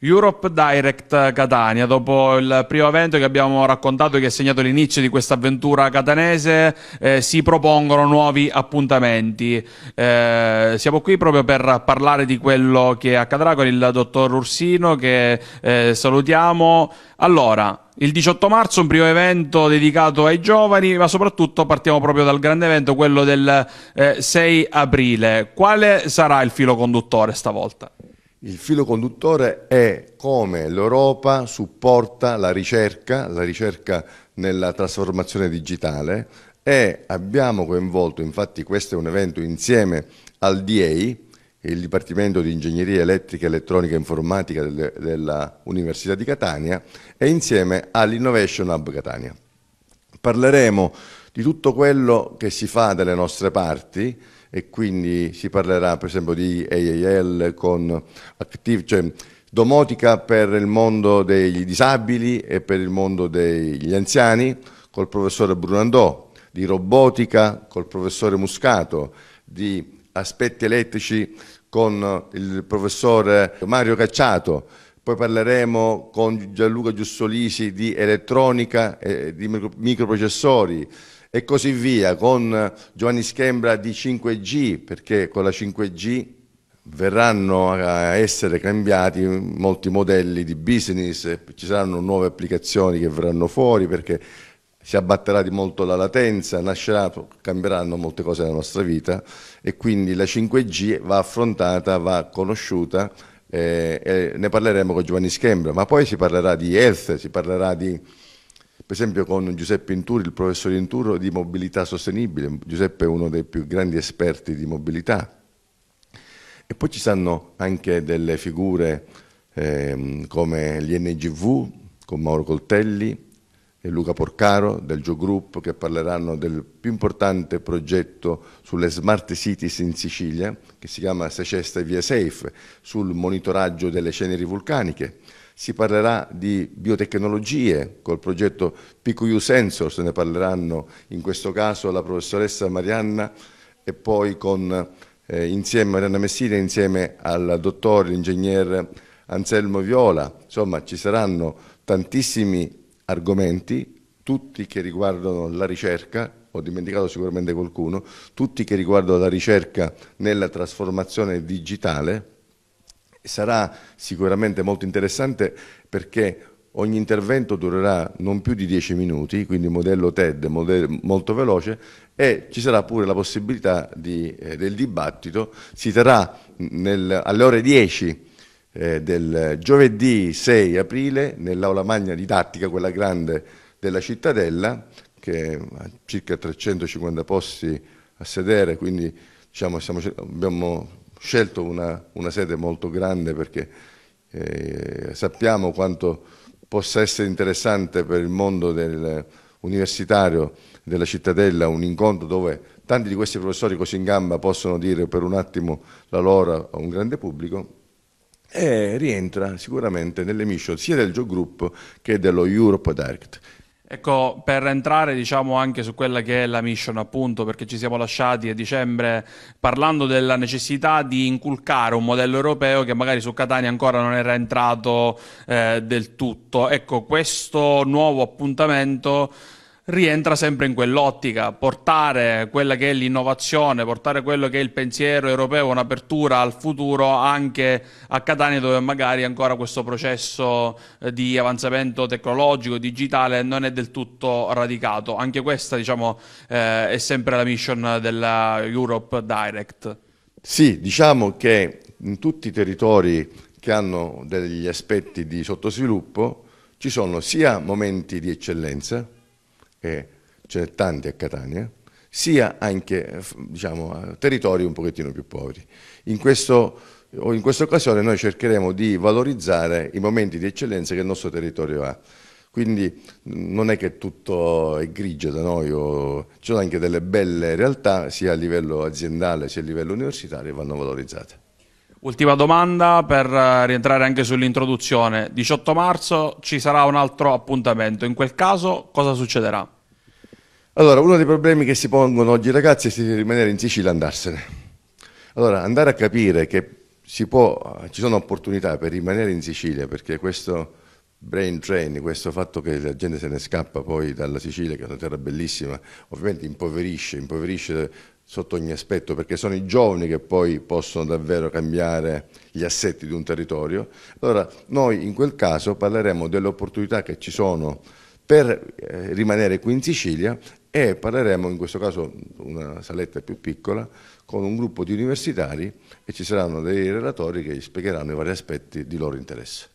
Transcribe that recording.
Europe Direct eh, Catania, dopo il primo evento che abbiamo raccontato e che ha segnato l'inizio di questa avventura catanese, eh, si propongono nuovi appuntamenti. Eh, siamo qui proprio per parlare di quello che accadrà con il dottor Ursino che eh, salutiamo. Allora, il 18 marzo un primo evento dedicato ai giovani, ma soprattutto partiamo proprio dal grande evento, quello del 6 eh, aprile. Quale sarà il filo conduttore stavolta? Il filo conduttore è come l'Europa supporta la ricerca, la ricerca nella trasformazione digitale e abbiamo coinvolto, infatti questo è un evento insieme al DEI, il Dipartimento di Ingegneria Elettrica, Elettronica e Informatica delle, della di Catania e insieme all'Innovation Hub Catania. Parleremo di tutto quello che si fa dalle nostre parti e quindi si parlerà per esempio di AAL con Active, cioè domotica per il mondo dei disabili e per il mondo degli anziani col professore Brunandò, di robotica col professore Muscato, di aspetti elettrici con il professore Mario Cacciato, poi parleremo con Gianluca Giussolisi di elettronica, e di microprocessori, e così via, con Giovanni Schembra di 5G, perché con la 5G verranno a essere cambiati molti modelli di business, ci saranno nuove applicazioni che verranno fuori perché si abbatterà di molto la latenza, nascerà, cambieranno molte cose nella nostra vita e quindi la 5G va affrontata, va conosciuta eh, ne parleremo con Giovanni Schembra, ma poi si parlerà di health, si parlerà di per esempio con Giuseppe Inturo, il professore Inturo di mobilità sostenibile, Giuseppe è uno dei più grandi esperti di mobilità. E poi ci stanno anche delle figure eh, come l'INGV, con Mauro Coltelli, e Luca Porcaro del Gio Group che parleranno del più importante progetto sulle smart cities in Sicilia che si chiama Secesta e Via Safe sul monitoraggio delle ceneri vulcaniche. Si parlerà di biotecnologie col progetto PQU Sensors, ne parleranno in questo caso la professoressa Marianna e poi con, eh, insieme, Marianna Messina insieme al dottor l'ingegner Anselmo Viola. Insomma ci saranno tantissimi argomenti, tutti che riguardano la ricerca, ho dimenticato sicuramente qualcuno, tutti che riguardano la ricerca nella trasformazione digitale. Sarà sicuramente molto interessante perché ogni intervento durerà non più di 10 minuti, quindi modello TED modello molto veloce, e ci sarà pure la possibilità di, eh, del dibattito, si terrà nel, alle ore 10 eh, del giovedì 6 aprile nell'aula magna didattica, quella grande della cittadella, che ha circa 350 posti a sedere, quindi diciamo, siamo, abbiamo scelto una, una, sede molto grande perché eh, sappiamo quanto possa essere interessante per il mondo del, universitario della cittadella, un incontro dove tanti di questi professori così in gamba possono dire per un attimo la loro a un grande pubblico e rientra sicuramente nelle mission sia del Joe Group che dello Europe Direct. Ecco, per entrare diciamo anche su quella che è la mission appunto, perché ci siamo lasciati a dicembre parlando della necessità di inculcare un modello europeo che magari su Catania ancora non era entrato eh, del tutto. Ecco, questo nuovo appuntamento rientra sempre in quell'ottica, portare quella che è l'innovazione, portare quello che è il pensiero europeo, un'apertura al futuro anche a Catania dove magari ancora questo processo eh, di avanzamento tecnologico, digitale non è del tutto radicato. Anche questa diciamo, eh, è sempre la mission della Europe Direct. Sì, diciamo che in tutti i territori che hanno degli aspetti di sottosviluppo ci sono sia momenti di eccellenza, e ce n'è tanti a Catania, sia anche diciamo, a territori un pochettino più poveri. In, questo, in questa occasione noi cercheremo di valorizzare i momenti di eccellenza che il nostro territorio ha. Quindi non è che tutto è grigio da noi, ci sono anche delle belle realtà sia a livello aziendale sia a livello universitario che vanno valorizzate. Ultima domanda per eh, rientrare anche sull'introduzione. 18 marzo ci sarà un altro appuntamento, in quel caso cosa succederà? Allora, uno dei problemi che si pongono oggi i ragazzi è di rimanere in Sicilia e andarsene. Allora, andare a capire che può, ci sono opportunità per rimanere in Sicilia, perché questo brain drain, questo fatto che la gente se ne scappa poi dalla Sicilia, che è una terra bellissima, ovviamente impoverisce, impoverisce sotto ogni aspetto, perché sono i giovani che poi possono davvero cambiare gli assetti di un territorio. Allora noi in quel caso parleremo delle opportunità che ci sono per eh, rimanere qui in Sicilia e parleremo in questo caso una saletta più piccola con un gruppo di universitari e ci saranno dei relatori che gli spiegheranno i vari aspetti di loro interesse.